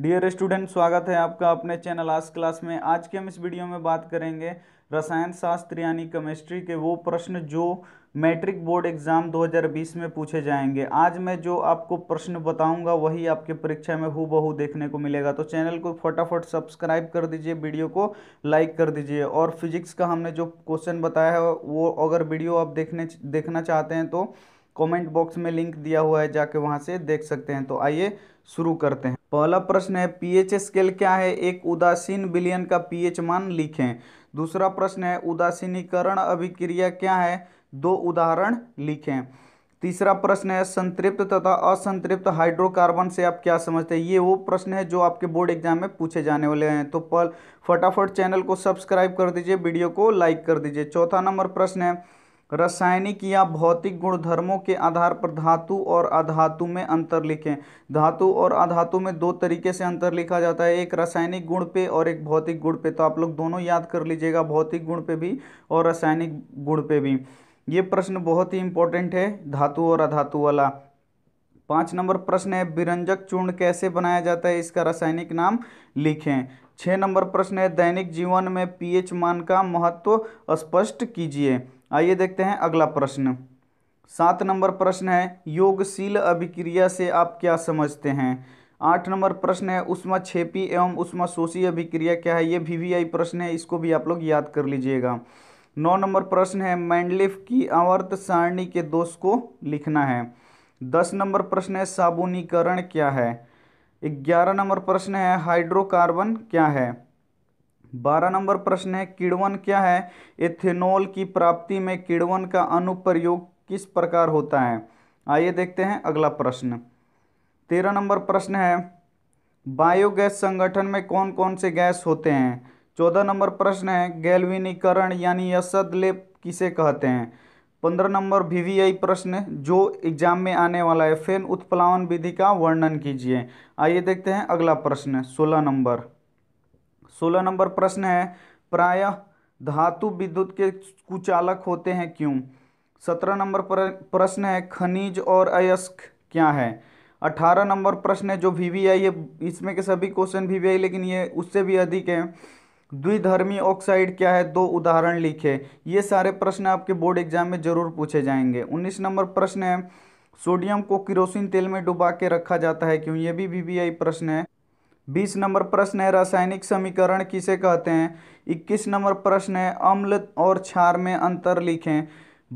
dear student स्वागत है आपका अपने चैनल आज क्लास में आज के हम इस वीडियो में बात करेंगे रसायन शास्त्र यानी केमिस्ट्री के वो प्रश्न जो मैट्रिक बोर्ड एग्ज़ाम 2020 में पूछे जाएंगे आज मैं जो आपको प्रश्न बताऊंगा वही आपके परीक्षा में हु बहू देखने को मिलेगा तो चैनल को फटाफट सब्सक्राइब कर दीजिए वीडियो को लाइक कर दीजिए और फिजिक्स का हमने जो क्वेश्चन बताया है वो अगर वीडियो आप देखने देखना चाहते हैं तो कमेंट बॉक्स में लिंक दिया हुआ है जाके वहाँ से देख सकते हैं तो आइए शुरू करते हैं पहला प्रश्न है पीएच स्केल क्या है एक उदासीन बिलियन का पीएच मान लिखें दूसरा प्रश्न है उदासीनीकरण अभिक्रिया क्या है दो उदाहरण लिखें तीसरा प्रश्न है संतृप्त तथा असंतृप्त हाइड्रोकार्बन से आप क्या समझते हैं ये वो प्रश्न है जो आपके बोर्ड एग्जाम में पूछे जाने वाले हैं तो पल फटाफट चैनल को सब्सक्राइब कर दीजिए वीडियो को लाइक कर दीजिए चौथा नंबर प्रश्न है रासायनिक या भौतिक गुणधर्मों के आधार पर धातु और अधातु में अंतर लिखें धातु और अधातु में दो तरीके से अंतर लिखा जाता है एक रासायनिक गुण पे और एक भौतिक गुण पे तो आप लोग दोनों याद कर लीजिएगा भौतिक गुण पे भी और रासायनिक गुण पे भी ये प्रश्न बहुत ही इंपॉर्टेंट है धातु और अधातु वाला पाँच नंबर प्रश्न है बिरंजक चूर्ण कैसे बनाया जाता है इसका रासायनिक नाम लिखें छः नंबर प्रश्न है दैनिक जीवन में पीएच मान का महत्व स्पष्ट कीजिए आइए देखते हैं अगला प्रश्न सात नंबर प्रश्न है योगशील अभिक्रिया से आप क्या समझते हैं आठ नंबर प्रश्न है उष्मा छेपी एवं उष्मा शोषी अभिक्रिया क्या है ये वी वी आई प्रश्न है इसको भी आप लोग याद कर लीजिएगा नौ नंबर प्रश्न है मैंडलिफ की आवर्त सारणी के दोष को लिखना है दस नंबर प्रश्न है साबुनीकरण क्या है ग्यारह नंबर प्रश्न है हाइड्रोकार्बन क्या है बारह नंबर प्रश्न है किड़वन क्या है एथेनॉल की प्राप्ति में किड़वन का अनुप्रयोग किस प्रकार होता है आइए देखते हैं अगला प्रश्न तेरह नंबर प्रश्न है बायोगैस संगठन में कौन कौन से गैस होते हैं चौदह नंबर प्रश्न है गैलविनीकरण यानी असद लेप किसे कहते हैं पंद्रह नंबर आई प्रश्न जो एग्जाम में आने वाला है फेन उत्प्लावन विधि का वर्णन कीजिए आइए देखते हैं अगला प्रश्न सोलह नंबर सोलह नंबर प्रश्न है प्रायः धातु विद्युत के कुचालक होते हैं क्यों सत्रह नंबर प्रश्न है खनिज और अयस्क क्या है अठारह नंबर प्रश्न है जो वी वी आई है इसमें के सभी क्वेश्चन वी वी आई लेकिन ये उससे भी अधिक है द्विधर्मी ऑक्साइड क्या है दो उदाहरण लिखे ये सारे प्रश्न आपके बोर्ड एग्जाम में जरूर पूछे जाएंगे उन्नीस नंबर प्रश्न है सोडियम को किरोसिन तेल में डुबा के रखा जाता है क्यों ये भी वी वी आई प्रश्न है बीस नंबर प्रश्न है रासायनिक समीकरण किसे कहते हैं इक्कीस नंबर प्रश्न है अम्ल और क्षार में अंतर लिखें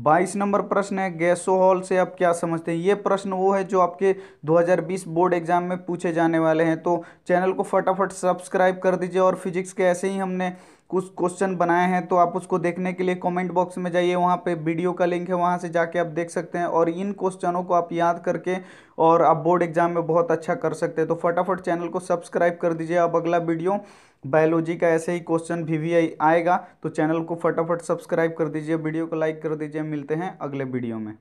बाईस नंबर प्रश्न है गैसोहॉल से आप क्या समझते हैं ये प्रश्न वो है जो आपके 2020 बोर्ड एग्जाम में पूछे जाने वाले हैं तो चैनल को फटाफट सब्सक्राइब कर दीजिए और फिजिक्स के ऐसे ही हमने कुछ क्वेश्चन बनाए हैं तो आप उसको देखने के लिए कमेंट बॉक्स में जाइए वहाँ पे वीडियो का लिंक है वहाँ से जाके आप देख सकते हैं और इन क्वेश्चनों को आप याद करके और आप बोर्ड एग्जाम में बहुत अच्छा कर सकते हैं तो फटाफट चैनल को सब्सक्राइब कर दीजिए अब अगला वीडियो बायोलॉजी का ऐसे ही क्वेश्चन भी भी आएगा तो चैनल को फटाफट सब्सक्राइब कर दीजिए वीडियो को लाइक कर दीजिए मिलते हैं अगले वीडियो में